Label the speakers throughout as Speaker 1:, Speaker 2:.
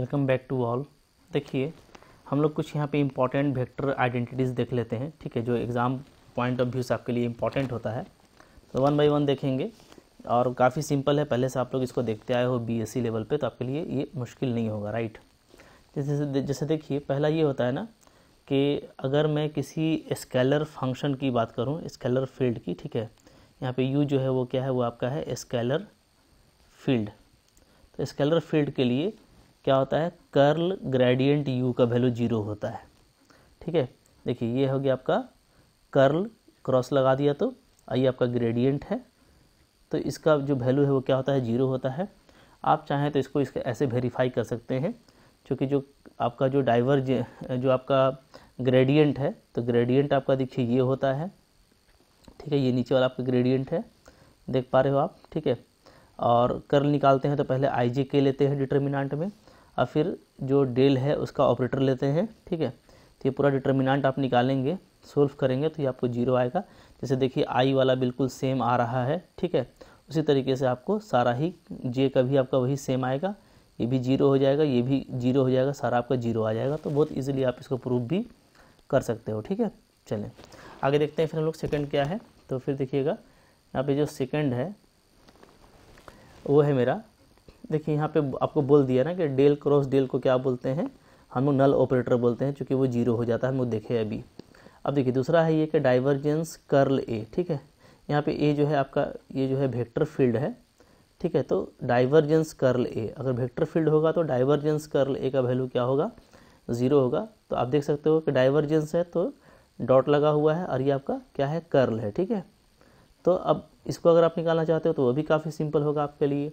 Speaker 1: welcome back to all देखिए हम लोग कुछ यहाँ पे इम्पॉर्टेंट वेक्टर आइडेंटिटीज़ देख लेते हैं ठीक है जो एग्ज़ाम पॉइंट ऑफ व्यू से आपके लिए इम्पॉर्टेंट होता है तो वन बाई वन देखेंगे और काफ़ी सिंपल है पहले से आप लोग इसको देखते आए हो बीएससी लेवल e पे तो आपके लिए ये मुश्किल नहीं होगा राइट जैसे जैसे देखिए पहला ये होता है ना कि अगर मैं किसी स्केलर फंक्शन की बात करूँ स्केलर फील्ड की ठीक है यहाँ पर यू जो है वो क्या है वो आपका है स्केलर फील्ड तो स्केलर फील्ड के लिए क्या होता है कर्ल ग्रेडियंट यू का वैल्यू जीरो होता है ठीक है देखिए ये हो गया आपका कर्ल क्रॉस लगा दिया तो आइए आपका ग्रेडियंट है तो इसका जो वैल्यू है वो क्या होता है जीरो होता है आप चाहें तो इसको इसके ऐसे वेरीफाई कर सकते हैं क्योंकि जो आपका जो डाइवर्ज जो आपका ग्रेडियंट है तो ग्रेडियंट आपका देखिए ये होता है ठीक है ये नीचे वाला आपका ग्रेडियंट है देख पा रहे हो आप ठीक है और कर्ल निकालते हैं तो पहले आई जे के लेते हैं डिटर्मिनांट में और फिर जो डेल है उसका ऑपरेटर लेते हैं ठीक है तो ये पूरा डिटर्मिनाट आप निकालेंगे सोल्व करेंगे तो ये आपको जीरो आएगा जैसे देखिए आई वाला बिल्कुल सेम आ रहा है ठीक है उसी तरीके से आपको सारा ही जे का भी आपका वही सेम आएगा ये भी जीरो हो जाएगा ये भी जीरो हो जाएगा सारा आपका जीरो आ जाएगा तो बहुत ईजिली आप इसको प्रूव भी कर सकते हो ठीक है चलें आगे देखते हैं फिर हम लोग सेकेंड क्या है तो फिर देखिएगा यहाँ पे जो सेकेंड है वो है मेरा देखिए यहाँ पे आपको बोल दिया ना कि डेल क्रॉस डेल को क्या बोलते हैं हम लोग नल ऑपरेटर बोलते हैं चूँकि वो जीरो हो जाता है हम लोग देखे अभी अब देखिए दूसरा है ये कि डाइवर्जेंस कर्ल ए ठीक है यहाँ पे ए जो है आपका ये जो है वेक्टर फील्ड है ठीक है तो डाइवर्जेंस कर्ल ए अगर वेक्टर फील्ड होगा तो डाइवर्जेंस कर्ल ए का वैल्यू क्या होगा ज़ीरो होगा तो आप देख सकते हो कि डाइवर्जेंस है तो डॉट लगा हुआ है और ये आपका क्या है कर्ल है ठीक है तो अब इसको अगर आप निकालना चाहते हो तो वो भी काफ़ी सिंपल होगा आपके लिए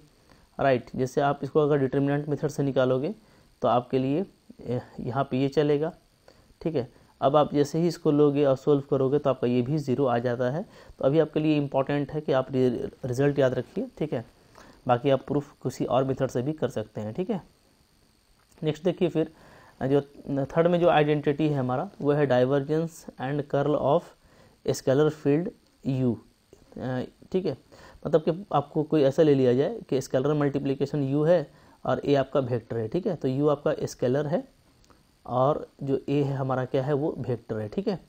Speaker 1: राइट जैसे आप इसको अगर डिटर्मिनेंट मेथड से निकालोगे तो आपके लिए यहाँ पे ये चलेगा ठीक है अब आप जैसे ही इसको लोगे और सोल्व करोगे तो आपका ये भी ज़ीरो आ जाता है तो अभी आपके लिए इम्पॉर्टेंट है कि आप रिज़ल्ट याद रखिए ठीक है बाकी आप प्रूफ किसी और मेथड से भी कर सकते हैं ठीक है नेक्स्ट देखिए फिर जो थर्ड में जो आइडेंटिटी है हमारा वो है divergence and curl of scalar field U ठीक है मतलब कि आपको कोई ऐसा ले लिया जाए कि स्केलर मल्टीप्लिकेशन यू है और ए आपका वेक्टर है ठीक है तो यू आपका स्केलर है और जो ए है हमारा क्या है वो वेक्टर है ठीक है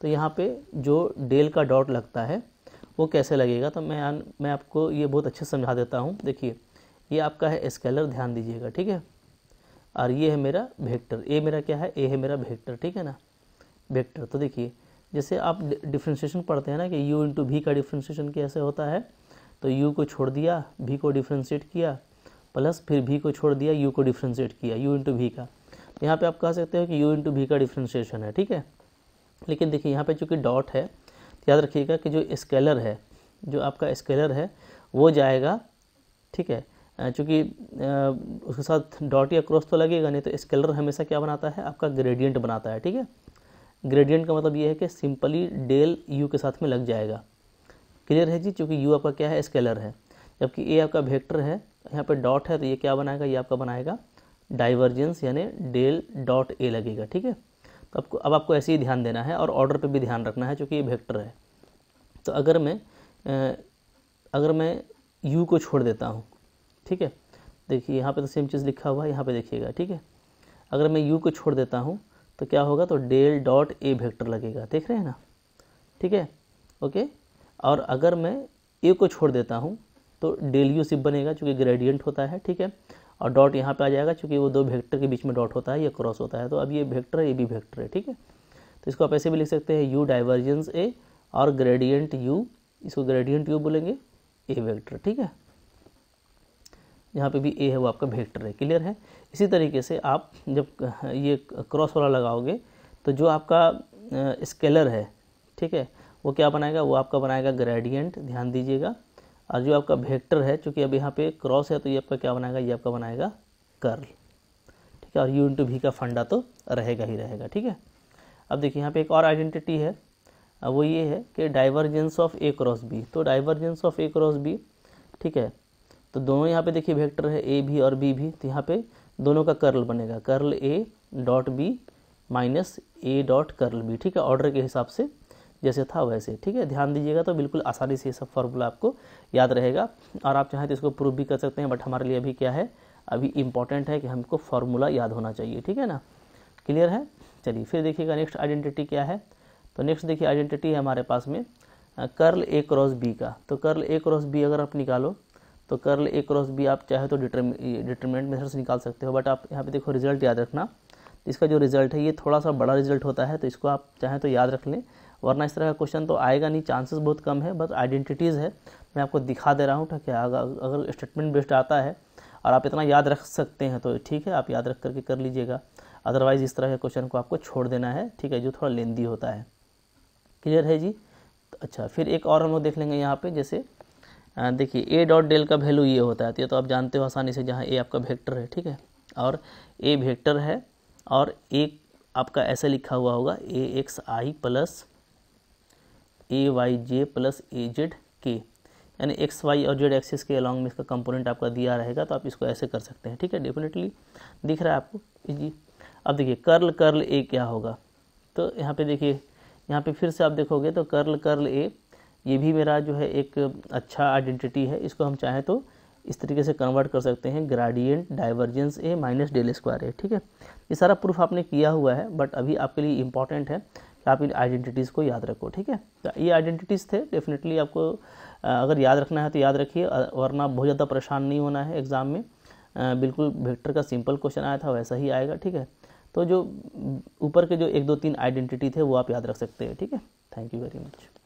Speaker 1: तो यहाँ पे जो डेल का डॉट लगता है वो कैसे लगेगा तो मैं मैं आपको ये बहुत अच्छे समझा देता हूँ देखिए ये आपका है स्केलर ध्यान दीजिएगा ठीक है और ये है मेरा वेक्टर ए मेरा क्या है ए है मेरा वेक्टर ठीक है ना वेक्टर तो देखिए जैसे आप डिफ्रेंशिएशन पढ़ते हैं ना कि यू इंटू भी का डिफ्रेंशिएशन कैसे होता है तो यू को छोड़ दिया भी को डिफ्रेंशिएट किया प्लस फिर भी को छोड़ दिया यू को डिफ्रेंशिएट किया यू इंटू भी का यहाँ पे आप कह सकते हो कि यू इंटू भी का डिफ्रेंशिएशन है ठीक है लेकिन देखिए यहाँ पे चूँकि डॉट है तो याद रखिएगा कि जो स्केलर है जो आपका स्केलर है वो जाएगा ठीक है चूँकि उसके साथ डॉट या क्रॉस तो लगेगा नहीं तो स्केलर हमेशा क्या बनाता है आपका ग्रेडियंट बनाता है ठीक है ग्रेडियंट का मतलब ये है कि सिंपली डेल यू के साथ में लग जाएगा क्लियर है जी चूँकि यू आपका क्या है स्केलर है जबकि ए आपका वेक्टर है यहाँ पे डॉट है तो ये क्या बनाएगा ये आपका बनाएगा डाइवर्जेंस यानी डेल डॉट ए लगेगा ठीक है तो आपको अब आपको ऐसे ही ध्यान देना है और ऑर्डर पे भी ध्यान रखना है चूँकि ये वेक्टर है तो अगर मैं अगर मैं यू को छोड़ देता हूँ ठीक है देखिए यहाँ पर तो सेम चीज़ लिखा हुआ है यहाँ पर देखिएगा ठीक है अगर मैं यू को छोड़ देता हूँ तो क्या होगा तो डेल डॉट ए वेक्टर लगेगा देख रहे हैं ना ठीक है ओके और अगर मैं ए को छोड़ देता हूँ तो डेल यू सिर्फ बनेगा चूँकि ग्रेडियंट होता है ठीक है और डॉट यहाँ पे आ जाएगा चूँकि वो दो वेक्टर के बीच में डॉट होता है या क्रॉस होता है तो अब ये वेक्टर है ये भी वेक्टर है ठीक है तो इसको आप ऐसे भी लिख सकते हैं यू डाइवर्जेंस ए और ग्रेडियंट यू इसको ग्रेडियंट यू बोलेंगे ए वेक्टर ठीक है यहाँ पे भी ए है वो आपका वेक्टर है क्लियर है इसी तरीके से आप जब ये क्रॉस वाला लगाओगे तो जो आपका स्केलर है ठीक है वो क्या बनाएगा वो आपका बनाएगा ग्रेडियंट ध्यान दीजिएगा और जो आपका वेक्टर है चूँकि अब यहाँ पे क्रॉस है तो ये आपका क्या बनाएगा ये आपका बनाएगा कर्ल ठीक है और यू इंटू भी का फंडा तो रहेगा ही रहेगा ठीक है अब देखिए यहाँ पे एक और आइडेंटिटी है वो ये है कि divergence of A cross B तो divergence of A cross B ठीक है तो दोनों यहाँ पे देखिए वेक्टर है ए भी और बी भी तो यहाँ पे दोनों का कर्ल बनेगा curl A dot B minus A dot curl B ठीक है ऑर्डर के हिसाब से जैसे था वैसे ठीक है ध्यान दीजिएगा तो बिल्कुल आसानी से ये सब फॉर्मूला आपको याद रहेगा और आप चाहें तो इसको प्रूव भी कर सकते हैं बट हमारे लिए अभी क्या है अभी इम्पॉर्टेंट है कि हमको फॉर्मूला याद होना चाहिए ठीक है ना क्लियर है चलिए फिर देखिएगा नेक्स्ट आइडेंटिटी क्या है तो नेक्स्ट देखिए आइडेंटिटी है हमारे पास में कर्ल ए क्रॉस बी का तो कर्ल ए क्रॉस बी अगर आप निकालो तो कर्ल ए क्रॉस बी आप चाहे तो डिटर्मिनेंट मेथड से निकाल सकते हो बट आप यहाँ पे देखो रिजल्ट याद रखना तो इसका जो रिजल्ट है ये थोड़ा सा बड़ा रिजल्ट होता है तो इसको आप चाहें तो याद रख लें वरना इस तरह का क्वेश्चन तो आएगा नहीं चांसेस बहुत कम है बस आइडेंटिटीज़ है मैं आपको दिखा दे रहा हूँ ठीक है अगर स्टेटमेंट बेस्ड आता है और आप इतना याद रख सकते हैं तो ठीक है आप याद रख करके कर लीजिएगा अदरवाइज़ इस तरह के क्वेश्चन को आपको छोड़ देना है ठीक है जो थोड़ा लेंदी होता है क्लियर है जी अच्छा फिर एक और हम लोग देख लेंगे यहाँ पे जैसे देखिए ए डॉट डेल का वैल्यू ये होता है तो, तो आप जानते हो आसानी से जहाँ ए आपका वेक्टर है ठीक है और ए वेक्टर है और ए आपका ऐसे लिखा हुआ होगा A X I plus A Y J plus A Z K यानी एक्स वाई और जेड एक्सिस के अलॉन्ग में इसका कंपोनेंट आपका दिया रहेगा तो आप इसको ऐसे कर सकते हैं ठीक है डेफिनेटली दिख रहा है आपको जी अब देखिए कर्ल कर्ल ए क्या होगा तो यहाँ पे देखिए यहाँ पे फिर से आप देखोगे तो कर्ल कर्ल ए ये भी मेरा जो है एक अच्छा आइडेंटिटी है इसको हम चाहें तो इस तरीके से कन्वर्ट कर सकते हैं gradient divergence A minus del square A ठीक है ये सारा प्रूफ आपने किया हुआ है बट अभी आपके लिए इंपॉर्टेंट है कि आप इन आइडेंटिटीज़ को याद रखो ठीक है तो ये आइडेंटिटीज़ थे डेफिनेटली आपको अगर याद रखना है तो याद रखिए वरना बहुत ज़्यादा परेशान नहीं होना है एग्ज़ाम में बिल्कुल वेक्टर का सिंपल क्वेश्चन आया था वैसा ही आएगा ठीक है तो जो ऊपर के जो एक दो तीन आइडेंटिटी थे वो आप याद रख सकते हैं ठीक है थैंक यू वेरी मच